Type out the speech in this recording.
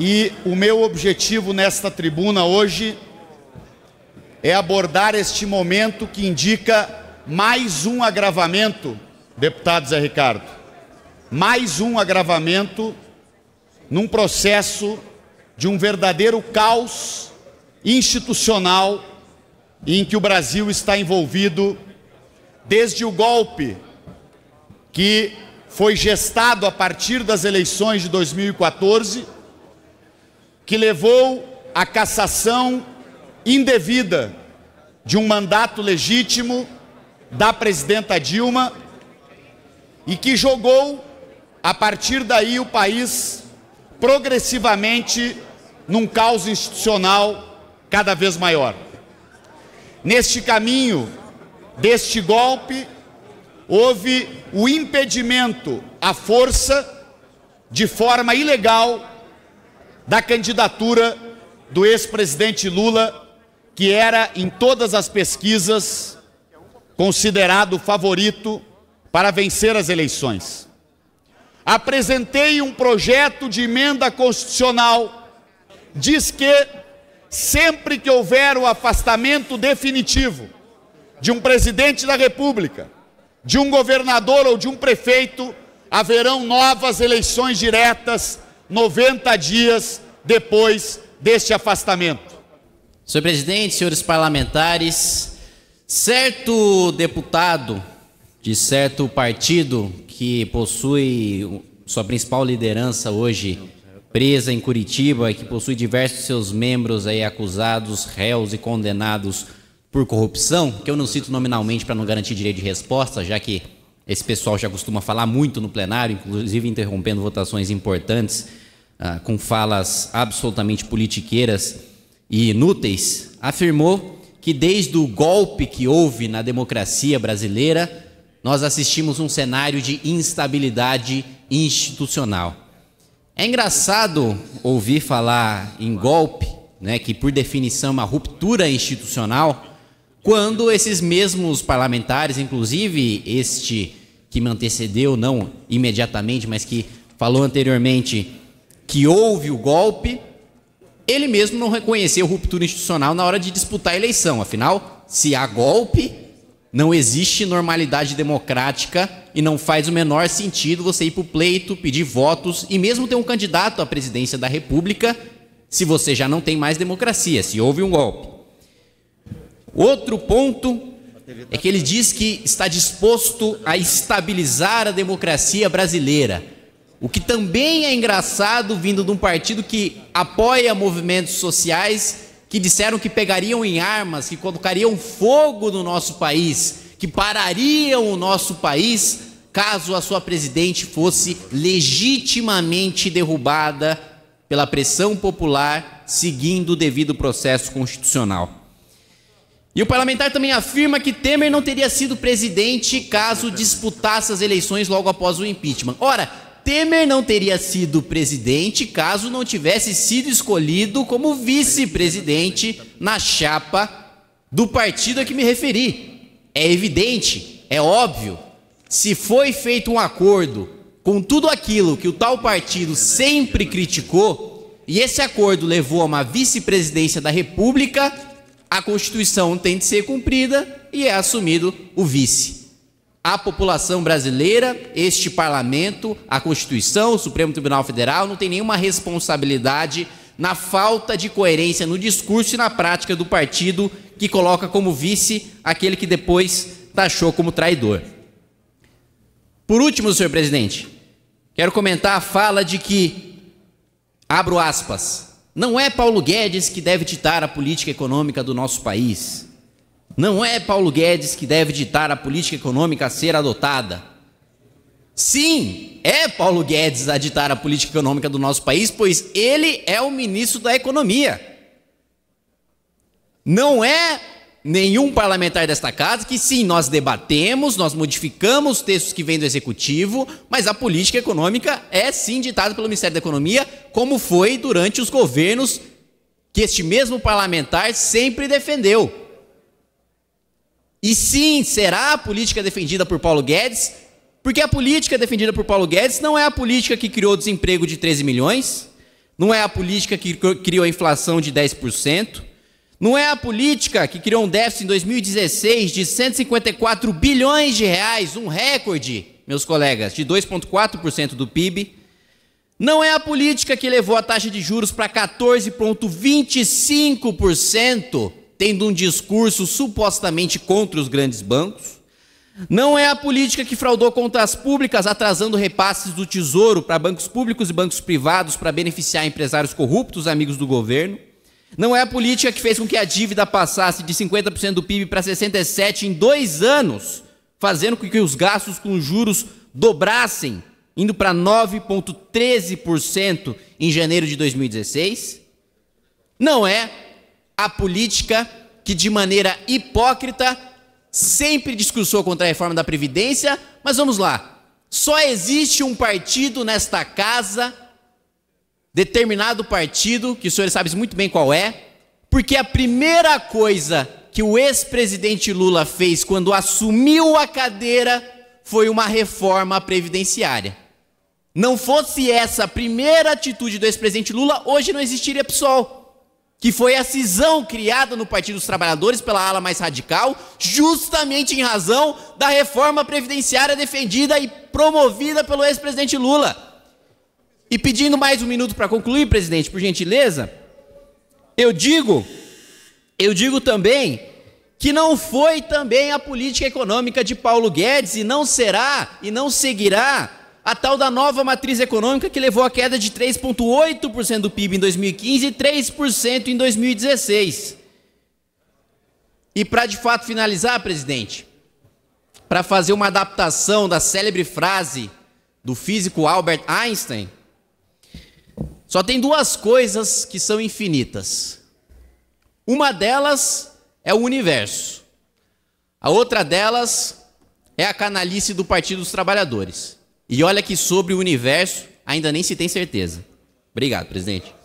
E o meu objetivo nesta tribuna hoje é abordar este momento que indica mais um agravamento, deputado Zé Ricardo, mais um agravamento num processo de um verdadeiro caos institucional em que o Brasil está envolvido desde o golpe que foi gestado a partir das eleições de 2014 que levou à cassação indevida de um mandato legítimo da presidenta Dilma e que jogou, a partir daí, o país progressivamente num caos institucional cada vez maior. Neste caminho deste golpe, houve o impedimento à força, de forma ilegal, da candidatura do ex-presidente Lula, que era em todas as pesquisas considerado favorito para vencer as eleições. Apresentei um projeto de emenda constitucional, diz que sempre que houver o afastamento definitivo de um presidente da República, de um governador ou de um prefeito, haverão novas eleições diretas, 90 dias depois deste afastamento. Senhor presidente, senhores parlamentares, certo deputado de certo partido que possui sua principal liderança hoje presa em Curitiba, e que possui diversos seus membros aí acusados, réus e condenados por corrupção, que eu não cito nominalmente para não garantir direito de resposta, já que esse pessoal já costuma falar muito no plenário, inclusive interrompendo votações importantes ah, com falas absolutamente politiqueiras e inúteis, afirmou que desde o golpe que houve na democracia brasileira, nós assistimos um cenário de instabilidade institucional. É engraçado ouvir falar em golpe, né, que por definição é uma ruptura institucional, quando esses mesmos parlamentares, inclusive este que me antecedeu, não imediatamente, mas que falou anteriormente, que houve o golpe, ele mesmo não reconheceu ruptura institucional na hora de disputar a eleição. Afinal, se há golpe, não existe normalidade democrática e não faz o menor sentido você ir para o pleito, pedir votos e mesmo ter um candidato à presidência da República se você já não tem mais democracia, se houve um golpe. Outro ponto é que ele diz que está disposto a estabilizar a democracia brasileira. O que também é engraçado vindo de um partido que apoia movimentos sociais que disseram que pegariam em armas, que colocariam fogo no nosso país, que parariam o nosso país caso a sua presidente fosse legitimamente derrubada pela pressão popular, seguindo o devido processo constitucional. E o parlamentar também afirma que Temer não teria sido presidente caso disputasse as eleições logo após o impeachment. Ora, Temer não teria sido presidente caso não tivesse sido escolhido como vice-presidente na chapa do partido a que me referi. É evidente, é óbvio. Se foi feito um acordo com tudo aquilo que o tal partido sempre criticou, e esse acordo levou a uma vice-presidência da República, a Constituição tem de ser cumprida e é assumido o vice a população brasileira, este parlamento, a Constituição, o Supremo Tribunal Federal não tem nenhuma responsabilidade na falta de coerência no discurso e na prática do partido que coloca como vice aquele que depois taxou como traidor. Por último, senhor presidente, quero comentar a fala de que, abro aspas, não é Paulo Guedes que deve ditar a política econômica do nosso país. Não é Paulo Guedes que deve ditar a política econômica a ser adotada. Sim, é Paulo Guedes a ditar a política econômica do nosso país, pois ele é o ministro da Economia. Não é nenhum parlamentar desta casa que, sim, nós debatemos, nós modificamos textos que vêm do executivo, mas a política econômica é sim ditada pelo Ministério da Economia, como foi durante os governos que este mesmo parlamentar sempre defendeu. E sim, será a política defendida por Paulo Guedes, porque a política defendida por Paulo Guedes não é a política que criou o desemprego de 13 milhões, não é a política que criou a inflação de 10%, não é a política que criou um déficit em 2016 de 154 bilhões de reais, um recorde, meus colegas, de 2,4% do PIB. Não é a política que levou a taxa de juros para 14,25%, tendo um discurso supostamente contra os grandes bancos. Não é a política que fraudou contas públicas, atrasando repasses do Tesouro para bancos públicos e bancos privados para beneficiar empresários corruptos, amigos do governo. Não é a política que fez com que a dívida passasse de 50% do PIB para 67% em dois anos, fazendo com que os gastos com juros dobrassem, indo para 9,13% em janeiro de 2016. Não é a política que de maneira hipócrita sempre discursou contra a reforma da Previdência, mas vamos lá. Só existe um partido nesta casa, determinado partido, que os senhores sabem muito bem qual é, porque a primeira coisa que o ex-presidente Lula fez quando assumiu a cadeira foi uma reforma previdenciária. Não fosse essa a primeira atitude do ex-presidente Lula, hoje não existiria PSOL que foi a cisão criada no Partido dos Trabalhadores pela ala mais radical, justamente em razão da reforma previdenciária defendida e promovida pelo ex-presidente Lula. E pedindo mais um minuto para concluir, presidente, por gentileza, eu digo, eu digo também que não foi também a política econômica de Paulo Guedes e não será e não seguirá a tal da nova matriz econômica que levou à queda de 3,8% do PIB em 2015 e 3% em 2016. E para de fato finalizar, presidente, para fazer uma adaptação da célebre frase do físico Albert Einstein, só tem duas coisas que são infinitas. Uma delas é o universo. A outra delas é a canalice do Partido dos Trabalhadores. E olha que sobre o universo ainda nem se tem certeza. Obrigado, presidente.